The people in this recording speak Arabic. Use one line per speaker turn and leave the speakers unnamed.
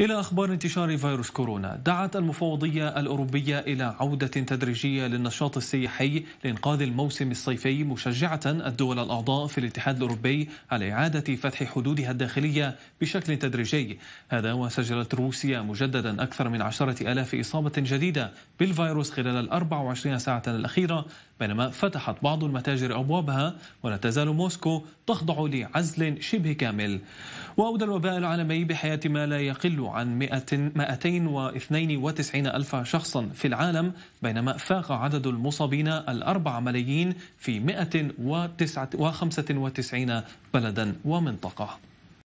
إلى أخبار انتشار فيروس كورونا دعت المفوضية الأوروبية إلى عودة تدريجية للنشاط السياحي لإنقاذ الموسم الصيفي مشجعة الدول الأعضاء في الاتحاد الأوروبي على إعادة فتح حدودها الداخلية بشكل تدريجي هذا وسجلت روسيا مجددا أكثر من عشرة ألاف إصابة جديدة بالفيروس خلال الأربع 24 ساعة الأخيرة بينما فتحت بعض المتاجر أبوابها ولا تزال موسكو تخضع لعزل شبه كامل وأودى الوباء العالمي بحياة ما لا يقل عن 292 ألف شخص في العالم بينما فاق عدد المصابين الأربع ملايين في 195 بلدا ومنطقة